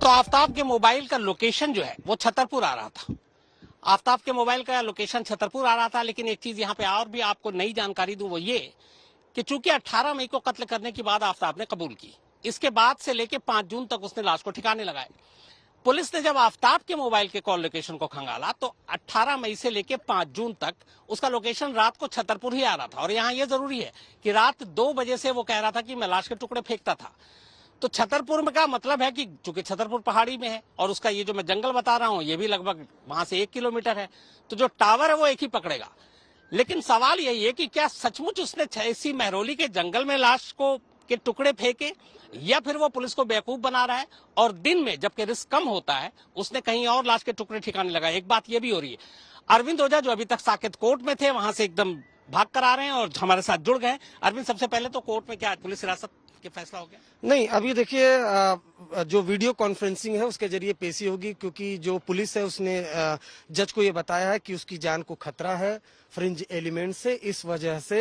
तो आफ्ताब के मोबाइल का लोकेशन जो है वो छतरपुर आ रहा था आफ्ताब के मोबाइल का लोकेशन छतरपुर आ रहा था लेकिन एक चीज यहाँ पे और भी आपको नई जानकारी दू वो ये कि चूंकि 18 मई को कत्ल करने की बात आफ्ताब ने कबूल की इसके बाद से लेके 5 जून तक उसने लाश को ठिकाने लगाए पुलिस ने जब आफ्ताब के मोबाइल के कॉल लोकेशन को खंगाला तो 18 मई से लेके 5 जून तक उसका लोकेशन रात को छतरपुर ही आ रहा था और यहाँ ये जरूरी है कि रात दो बजे से वो कह रहा था कि मैं लाश के टुकड़े फेंकता था तो छतरपुर में का मतलब है कि चूंकि छतरपुर पहाड़ी में है और उसका ये जो मैं जंगल बता रहा हूँ ये भी लगभग वहां से एक किलोमीटर है तो जो टावर है वो एक ही पकड़ेगा लेकिन सवाल यही है कि क्या सचमुच उसने इसी महरोली के जंगल में लाश को के टुकड़े फेंके या फिर वो पुलिस को बेवकूफ बना रहा है और दिन में जबकि रिस्क कम होता है उसने कहीं और लाश के टुकड़े ठिकाने लगाए एक बात ये भी हो रही है अरविंद ओझा जो अभी तक साकेत कोर्ट में थे वहां से एकदम भाग कर आ रहे हैं और हमारे साथ जुड़ गए अरविंद सबसे पहले तो कोर्ट में क्या पुलिस हिरासत कि फैसला हो गया नहीं अभी देखिए जो वीडियो कॉन्फ्रेंसिंग है उसके जरिए पेशी होगी क्योंकि जो पुलिस है उसने जज को ये बताया है कि उसकी जान को खतरा है फ्रिंज एलिमेंट से इस वजह से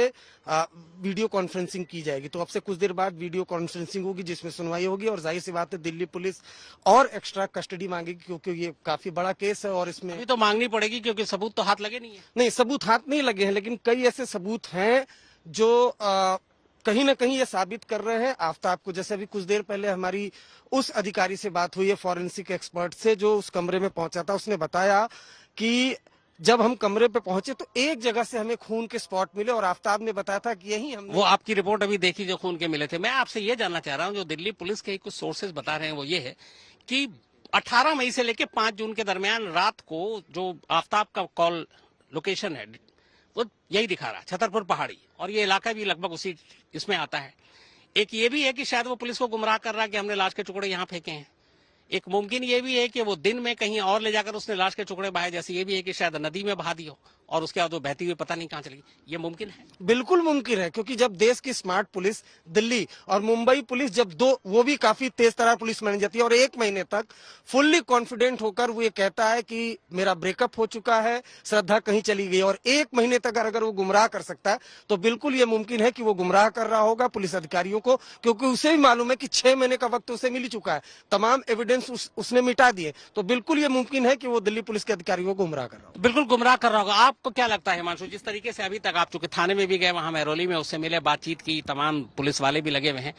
वीडियो कॉन्फ्रेंसिंग की जाएगी तो अब से कुछ देर बाद वीडियो कॉन्फ्रेंसिंग होगी जिसमें सुनवाई होगी और जाहिर सी बात है दिल्ली पुलिस और एक्स्ट्रा कस्टडी मांगेगी क्योंकि ये काफी बड़ा केस है और इसमें तो मांगनी पड़ेगी क्योंकि सबूत तो हाथ लगे नहीं है नहीं सबूत हाथ नहीं लगे हैं लेकिन कई ऐसे सबूत हैं जो आ, कहीं ना कहीं ये साबित कर रहे हैं आफ्ताब को जैसे अभी कुछ देर पहले हमारी उस अधिकारी से बात हुई है फॉरेंसिक एक्सपर्ट से जो उस कमरे में पहुंचा था उसने बताया कि जब हम कमरे पे पहुंचे तो एक जगह से हमें खून के स्पॉट मिले और आफ्ताब ने बताया था कि यही हम वो आपकी रिपोर्ट अभी देखी जो खून के मिले थे मैं आपसे ये जानना चाह रहा हूँ जो दिल्ली पुलिस के कुछ सोर्सेज बता रहे हैं वो ये है कि 18 मई से लेकर 5 जून के दरमियान रात को जो आफ्ताब का कॉल लोकेशन है वो यही दिखा रहा है छतरपुर पहाड़ी और ये इलाका भी लगभग उसी इसमें आता है एक ये भी है कि शायद वो पुलिस को गुमराह कर रहा है कि हमने लाश के टुकड़े यहाँ फेंके हैं एक मुमकिन ये भी है कि वो दिन में कहीं और ले जाकर उसने लाश के टुकड़े बहाए जैसे ये भी है कि शायद नदी में बहा दी हो और उसके बाद वो बहती हुई पता नहीं कहाँ चलेगी ये मुमकिन है बिल्कुल मुमकिन है क्योंकि जब देश की स्मार्ट पुलिस दिल्ली और मुंबई पुलिस जब दो वो भी काफी तेज तरह पुलिस मानी जाती है और एक महीने तक फुल्ली कॉन्फिडेंट होकर वो ये कहता है कि मेरा ब्रेकअप हो चुका है श्रद्धा कहीं चली गई और एक महीने तक अगर वो गुमराह कर सकता है तो बिल्कुल ये मुमकिन है कि वो गुमराह कर रहा होगा पुलिस अधिकारियों को क्योंकि उसे भी मालूम है कि छह महीने का वक्त उसे मिल चुका है तमाम एविडेंस उसने मिटा दिए तो बिल्कुल ये मुमकिन है कि वो दिल्ली पुलिस के अधिकारियों को गुमराह कर रहा होगा बिल्कुल गुमराह कर रहा होगा आप आपको क्या लगता है हिमांशु जिस तरीके से अभी तक आप चुके थाने में भी गए वहां मैरोली में उससे मिले बातचीत की तमाम पुलिस वाले भी लगे हुए हैं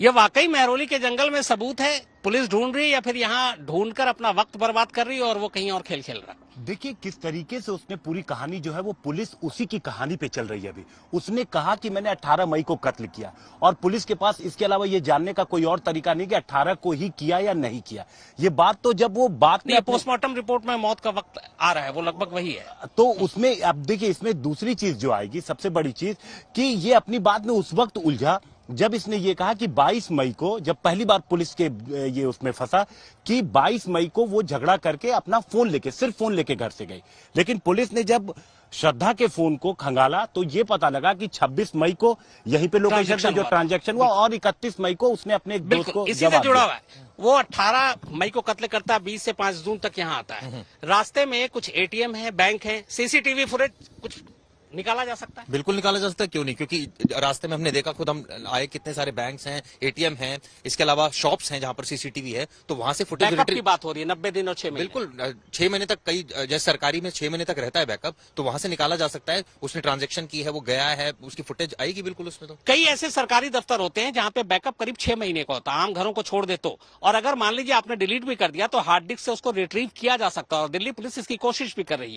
ये वाकई महरौली के जंगल में सबूत है पुलिस ढूंढ रही है या फिर यहाँ ढूंढ कर अपना वक्त बर्बाद कर रही है और वो कहीं और खेल खेल रहा है देखिए किस तरीके से उसने पूरी कहानी जो है वो पुलिस उसी की कहानी पे चल रही है अभी उसने कहा कि मैंने 18 मई को कत्ल किया और पुलिस के पास इसके अलावा ये जानने का कोई और तरीका नहीं कि 18 को ही किया या नहीं किया ये बात तो जब वो बात नहीं पोस्टमार्टम रिपोर्ट में मौत का वक्त आ रहा है वो लगभग वही है तो उसमें अब देखिए इसमें दूसरी चीज जो आएगी सबसे बड़ी चीज की ये अपनी बात में उस वक्त उलझा जब इसने ये कहा कि 22 मई को जब पहली बार पुलिस के ये उसमें फंसा कि 22 मई को वो झगड़ा करके अपना फोन लेके सिर्फ फोन लेके घर से गई लेकिन पुलिस ने जब श्रद्धा के फोन को खंगाला तो ये पता लगा कि 26 मई को यहीं पे लोकेशन पे जो ट्रांजैक्शन हुआ और 31 मई को उसने अपने एक दोस्त को इसी से जुड़ा हुआ है वो 18 मई को कत्ल करता है बीस से पांच जून तक यहाँ आता है हम्म, हम्म। रास्ते में कुछ एटीएम है बैंक है सीसीटीवी फुटेज कुछ निकाला जा सकता है बिल्कुल निकाला जा सकता है क्यों नहीं क्योंकि रास्ते में हमने देखा खुद हम आए कितने सारे बैंक हैं एटीएम हैं इसके अलावा शॉप्स हैं जहां पर सीसीटीवी है तो वहां से फुटेज की बात हो रही है नब्बे दिन और छह महीने बिल्कुल छह महीने तक कई जैसे सरकारी में छह महीने तक रहता है बैकअप तो वहां से निकाला जा सकता है उसने ट्रांजेक्शन की है वो गया है उसकी फुटेज आएगी बिल्कुल उसमें तो कई ऐसे सरकारी दफ्तर होते हैं जहाँ पे बैकअप करीब छह महीने का होता है आम घरों को छोड़ दे तो और अगर मान लीजिए आपने डिलीट भी कर दिया तो हार्ड डिस्क से उसको रिट्रीव किया जा सकता है और दिल्ली पुलिस इसकी कोशिश भी कर रही है